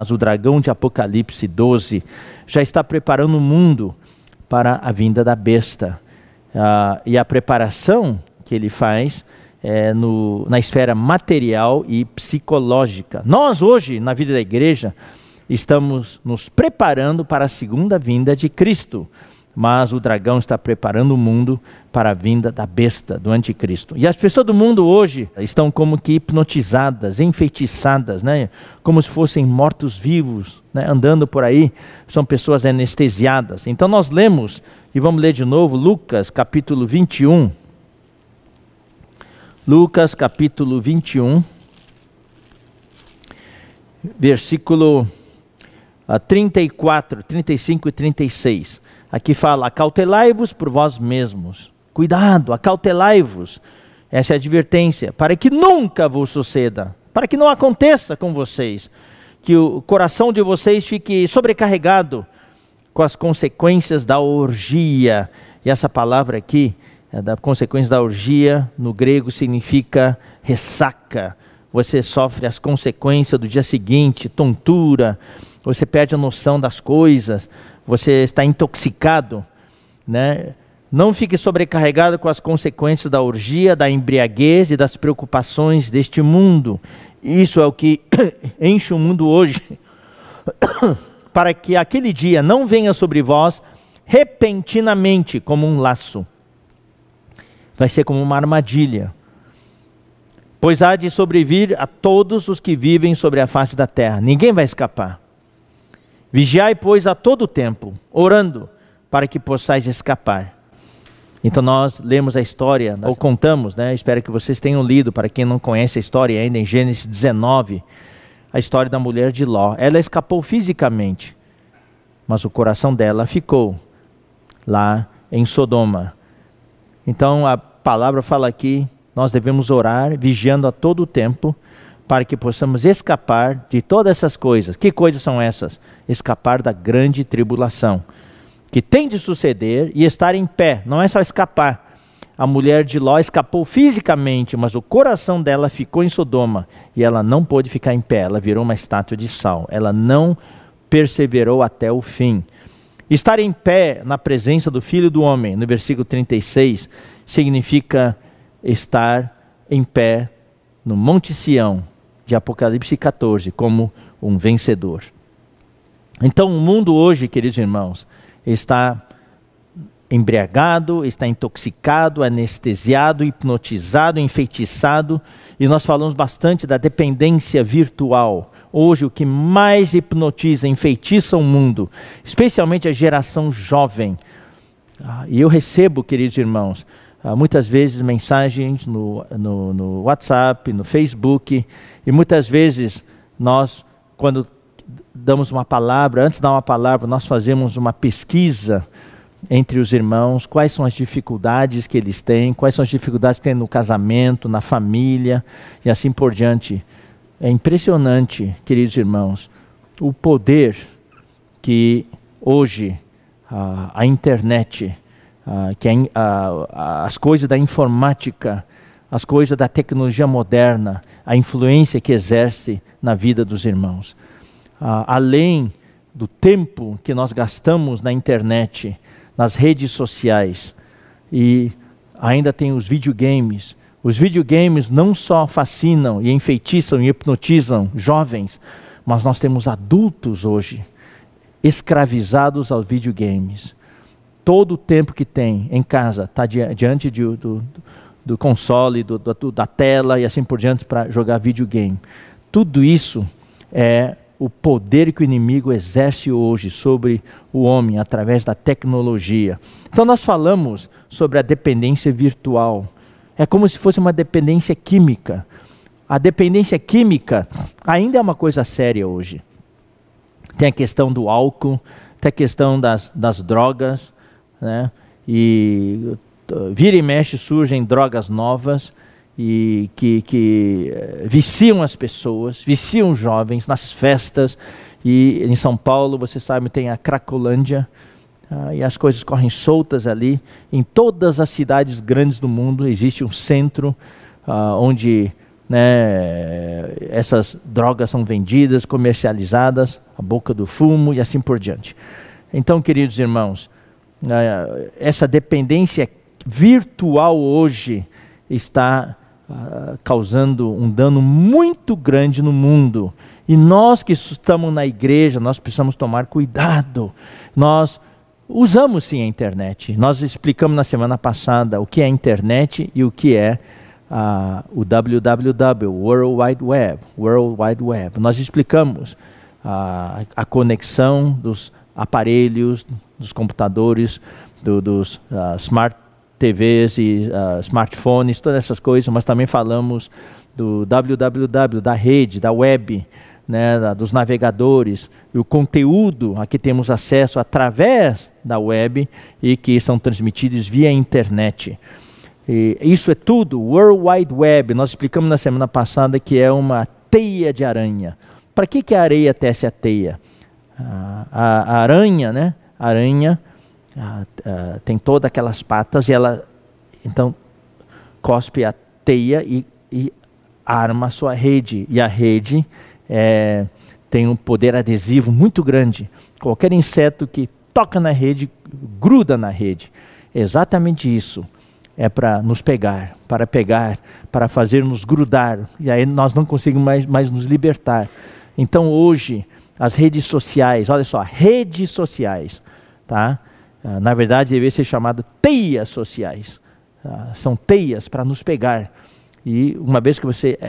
Mas o dragão de Apocalipse 12 já está preparando o mundo para a vinda da besta. Ah, e a preparação que ele faz é no, na esfera material e psicológica. Nós, hoje, na vida da igreja, estamos nos preparando para a segunda vinda de Cristo mas o dragão está preparando o mundo para a vinda da besta, do anticristo. E as pessoas do mundo hoje estão como que hipnotizadas, enfeitiçadas, né? como se fossem mortos-vivos, né? andando por aí, são pessoas anestesiadas. Então nós lemos, e vamos ler de novo, Lucas capítulo 21. Lucas capítulo 21, versículo 34, ah, 35 e 36. Aqui fala: acautelai-vos por vós mesmos. Cuidado, acautelai-vos. Essa é a advertência, para que nunca vos suceda, para que não aconteça com vocês, que o coração de vocês fique sobrecarregado com as consequências da orgia. E essa palavra aqui, é da consequência da orgia, no grego significa ressaca você sofre as consequências do dia seguinte, tontura, você perde a noção das coisas, você está intoxicado, né? Não fique sobrecarregado com as consequências da orgia, da embriaguez e das preocupações deste mundo. Isso é o que enche o mundo hoje. Para que aquele dia não venha sobre vós repentinamente como um laço. Vai ser como uma armadilha pois há de sobrevir a todos os que vivem sobre a face da terra, ninguém vai escapar. Vigiai, pois, a todo tempo, orando, para que possais escapar. Então nós lemos a história, ou contamos, né? espero que vocês tenham lido, para quem não conhece a história ainda, em Gênesis 19, a história da mulher de Ló. Ela escapou fisicamente, mas o coração dela ficou lá em Sodoma. Então a palavra fala aqui nós devemos orar, vigiando a todo o tempo, para que possamos escapar de todas essas coisas. Que coisas são essas? Escapar da grande tribulação, que tem de suceder e estar em pé, não é só escapar. A mulher de Ló escapou fisicamente, mas o coração dela ficou em Sodoma e ela não pôde ficar em pé, ela virou uma estátua de sal, ela não perseverou até o fim. Estar em pé na presença do Filho do Homem, no versículo 36, significa estar em pé no Monte Sião de Apocalipse 14 como um vencedor. Então, o mundo hoje, queridos irmãos, está embriagado, está intoxicado, anestesiado, hipnotizado, enfeitiçado, e nós falamos bastante da dependência virtual. Hoje, o que mais hipnotiza, enfeitiça o mundo, especialmente a geração jovem. Ah, e eu recebo, queridos irmãos, ah, muitas vezes mensagens no, no, no, WhatsApp, no Facebook, e muitas vezes nós, quando damos uma palavra, antes de dar uma palavra, nós fazemos uma pesquisa entre os irmãos, quais são as dificuldades que eles têm, quais são as dificuldades que têm no casamento, na família e assim por diante. É impressionante, queridos irmãos, o poder que hoje a, a internet ah, que é a, ah, ah, as coisas da informática, as coisas da tecnologia moderna, a influência que exerce na vida dos irmãos. além do tempo que nós gastamos na internet, nas redes sociais e ainda tem os videogames. Os videogames não só fascinam e enfeitiçam e hipnotizam jovens, mas nós temos adultos hoje escravizados aos videogames todo o tempo que tem em casa está di diante de, do, do console, do, do, da tela e assim por diante para jogar videogame. Tudo isso é o poder que o inimigo exerce hoje sobre o homem através da tecnologia. Então, nós falamos sobre a dependência virtual. É como se fosse uma dependência química. A dependência química ainda é uma coisa séria hoje. Tem a questão do álcool, tem a questão das, das drogas, né? E vira e mexe surgem drogas novas e que, que eh, viciam as pessoas, viciam os jovens nas festas. E em São Paulo, você sabe, tem a Cracolândia, ah, e as coisas correm soltas ali. Em todas as cidades grandes do mundo existe um centro ah, onde né, essas drogas são vendidas, comercializadas, a boca do fumo e assim por diante. Então, queridos irmãos, né, essa dependência virtual hoje está ah, causando um dano muito grande no mundo. E nós que estamos na igreja, nós precisamos tomar cuidado. Nós usamos sim a internet. Nós explicamos na semana passada o que é a internet e o que é uh, o WWW, World Wide Web. World Wide Web. Nós explicamos uh, a conexão dos aparelhos, dos computadores, do, dos uh, smart TVs e uh, smartphones, todas essas coisas, mas também falamos do www, da rede, da web, né, da, dos navegadores, e o conteúdo a que temos acesso através da web e que são transmitidos via internet. E isso é tudo World Wide Web. Nós explicamos na semana passada que é uma teia de aranha. Para que, que a areia tece a teia? a, a, aranha, né? A aranha a, tem todas aquelas patas e ela então cospe a teia e, e arma a sua rede. E a rede é, tem um poder adesivo muito grande. Qualquer inseto que toca na rede, gruda na rede. Exatamente isso é para nos pegar, para pegar, para fazer nos grudar. E aí nós não conseguimos mais, mais nos libertar. Então hoje as redes sociais, olha só, redes sociais, tá? Ah, na verdade, deveria ser chamado teias sociais. Tá? São teias para nos pegar. E uma vez que você é,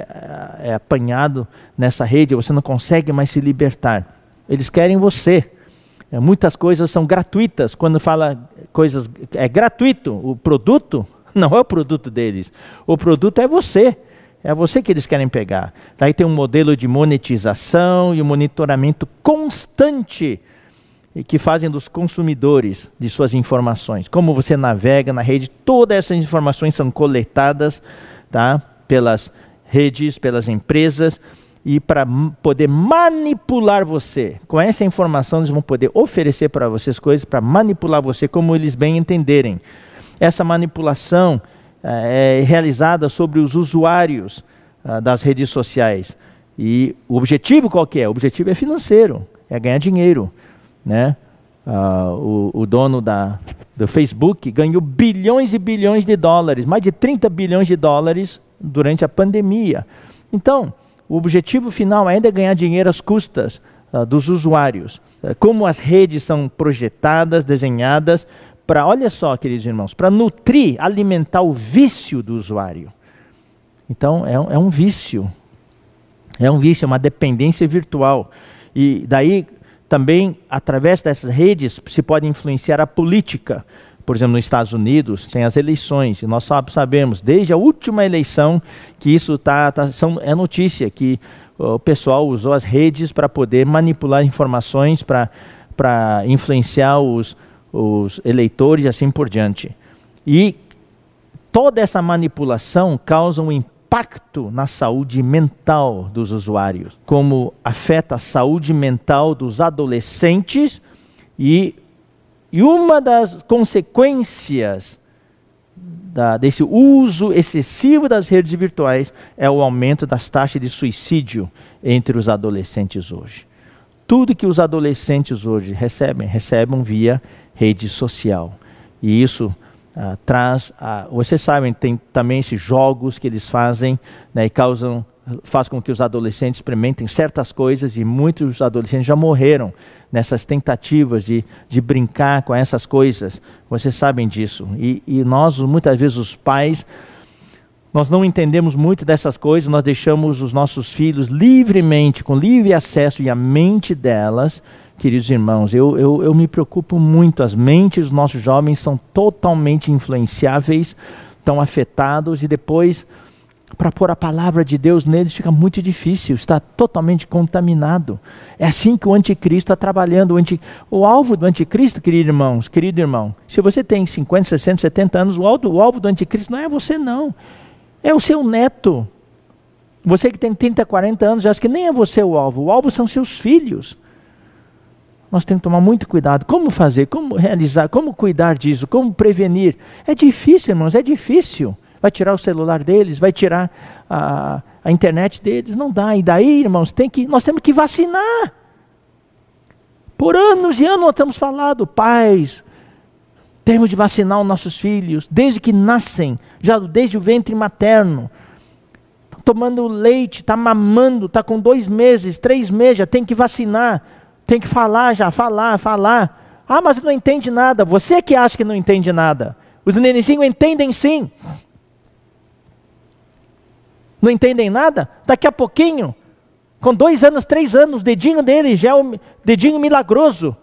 é, é, apanhado nessa rede, você não consegue mais se libertar. Eles querem você. É, muitas coisas são gratuitas. Quando fala coisas é gratuito, o produto não é o produto deles. O produto é você. É você que eles querem pegar. Daí tem um modelo de monetização e um monitoramento constante que fazem dos consumidores de suas informações. Como você navega na rede, todas essas informações são coletadas tá, pelas redes, pelas empresas, e para poder manipular você. Com essa informação, eles vão poder oferecer para vocês coisas para manipular você como eles bem entenderem. Essa manipulação eh, é realizada sobre os usuários ah, das redes sociais. E o objetivo qual é? O objetivo é financeiro, é ganhar dinheiro. Né? Ah, o, o, dono da, do Facebook ganhou bilhões e bilhões de dólares, mais de 30 bilhões de dólares durante a pandemia. Então, o objetivo final ainda é ganhar dinheiro às custas ah, dos usuários. Eh, como as redes são projetadas, desenhadas, para, olha só, queridos irmãos, para nutrir, alimentar o vício do usuário. Então, é, é um vício. É um vício, é uma dependência virtual. E daí, também, através dessas redes, se pode influenciar a política. Por exemplo, nos Estados Unidos, tem as eleições, e nós sabemos, desde a última eleição, que isso tá, tá são, é notícia, que o pessoal usou as redes para poder manipular informações, para influenciar os, os eleitores e assim por diante. E toda essa manipulação causa um impacto na saúde mental dos usuários, como afeta a saúde mental dos adolescentes e, e uma das consequências da, desse uso excessivo das redes virtuais é o aumento das taxas de suicídio entre os adolescentes hoje. Tudo que os adolescentes hoje recebem, recebem via rede social. E isso ah, traz. Ah, vocês sabem, tem também esses jogos que eles fazem né, e causam faz com que os adolescentes experimentem certas coisas e muitos adolescentes já morreram nessas tentativas de, de brincar com essas coisas. Vocês sabem disso. E, e nós, muitas vezes, os pais nós não entendemos muito dessas coisas, nós deixamos os nossos filhos livremente, com livre acesso e a mente delas. Queridos irmãos, eu, eu, eu me preocupo muito. As mentes dos nossos jovens são totalmente influenciáveis, estão afetados e depois, para pôr a palavra de Deus neles, fica muito difícil, está totalmente contaminado. É assim que o anticristo está trabalhando. O, anti... o alvo do anticristo, queridos irmãos, querido irmão, se você tem 50, 60, 70 anos, o alvo, o alvo do anticristo não é você, não. É o seu neto. Você que tem 30, 40 anos, acho que nem é você o alvo. O alvo são seus filhos. Nós temos que tomar muito cuidado. Como fazer? Como realizar? Como cuidar disso? Como prevenir? É difícil, irmãos, é difícil. Vai tirar o celular deles, vai tirar a, a internet deles. Não dá. E daí, irmãos, tem que, nós temos que vacinar. Por anos e anos nós temos falado, pais, temos de vacinar os nossos filhos, desde que nascem já desde o ventre materno. Tá tomando leite, está mamando, está com dois meses, três meses, já tem que vacinar, tem que falar já, falar, falar. Ah, mas não entende nada. Você que acha que não entende nada. Os nenenzinhos entendem sim. Não entendem nada? Daqui a pouquinho, com dois anos, três anos, dedinho dele já é o dedinho milagroso.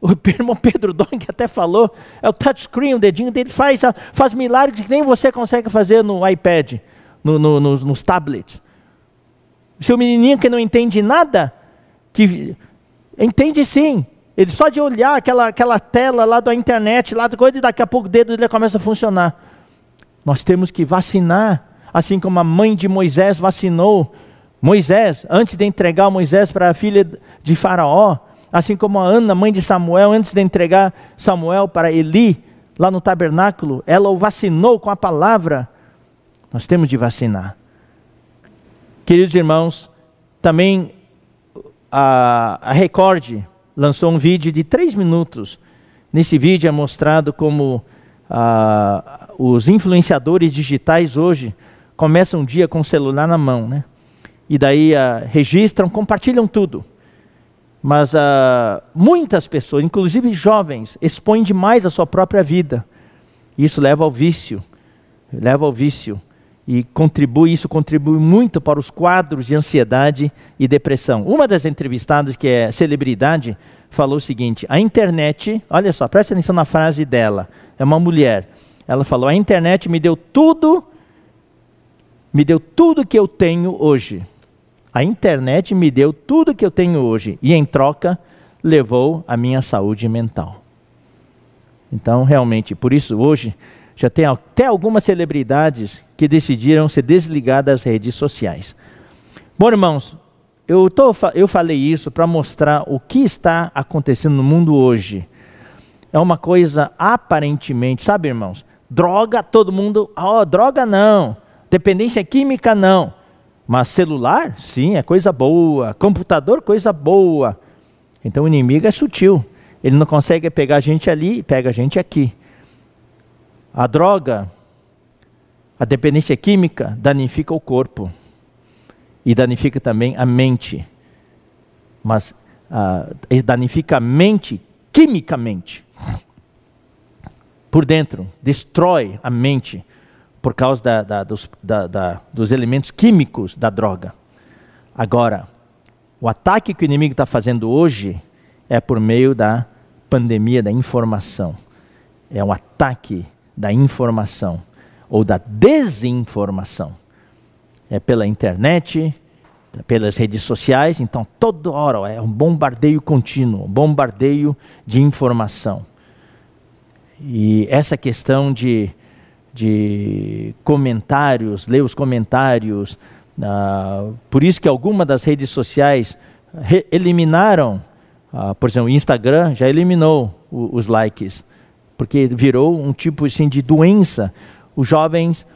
O irmão Pedro Dong até falou, é o touchscreen, o dedinho dele faz, faz milagres que nem você consegue fazer no iPad, no, no, nos, nos tablets. Se o menininho que não entende nada, que entende sim. Ele só de olhar aquela, aquela tela lá da internet, lá do coisa, e daqui a pouco o dedo dele começa a funcionar. Nós temos que vacinar, assim como a mãe de Moisés vacinou Moisés, antes de entregar Moisés para a filha de Faraó assim como a Ana, mãe de Samuel, antes de entregar Samuel para Eli, lá no tabernáculo, ela o vacinou com a palavra. Nós temos de vacinar. Queridos irmãos, também a, a Record lançou um vídeo de três minutos. Nesse vídeo é mostrado como os influenciadores digitais hoje começam o dia com o celular na mão, né? E daí a registram, compartilham tudo. Mas uh, muitas pessoas, inclusive jovens, expõem demais a sua própria vida. Isso leva ao vício, leva ao vício e contribui isso contribui muito para os quadros de ansiedade e depressão. Uma das entrevistadas que é celebridade falou o seguinte: a internet, olha só, presta atenção na frase dela. É uma mulher. Ela falou: a internet me deu tudo, me deu tudo que eu tenho hoje a internet me deu tudo que eu tenho hoje e, em troca, levou a minha saúde mental. Então, realmente, por isso hoje já tem até algumas celebridades que decidiram se desligar das redes sociais. Bom, irmãos, eu, tô, eu falei isso para mostrar o que está acontecendo no mundo hoje. É uma coisa aparentemente, sabe, irmãos? Droga, todo mundo, oh, droga não. Dependência química não. Mas celular, sim, é coisa boa. Computador, coisa boa. Então o inimigo é sutil. Ele não consegue pegar a gente ali e pega a gente aqui. A droga, a dependência química danifica o corpo e danifica também a mente. Mas ah, danifica a mente quimicamente. Por dentro, destrói a mente por causa da, da, dos, da, dos elementos químicos da droga. Agora, o ataque que o inimigo está fazendo hoje é por meio da pandemia da informação. É um ataque da informação ou da desinformação. É pela internet, é pelas redes sociais, então toda hora é um bombardeio contínuo, um bombardeio de informação. E essa questão de de comentários, ler os comentários. Uh, por isso que algumas das redes sociais re eliminaram, uh, por exemplo, o Instagram já eliminou o, os likes, porque virou um tipo assim, de doença. Os jovens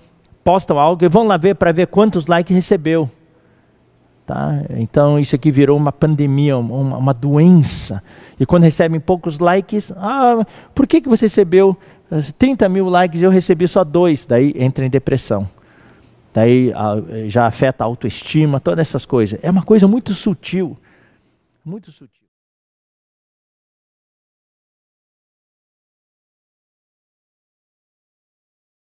postam algo e vão lá ver para ver quantos likes recebeu. Tá? Então isso aqui virou uma pandemia, uma, uma doença. E quando recebem poucos likes, ah, por que, que você recebeu 30 mil likes eu recebi só dois, daí entra em depressão. Daí já afeta a autoestima, todas essas coisas. É uma coisa muito sutil. Muito sutil.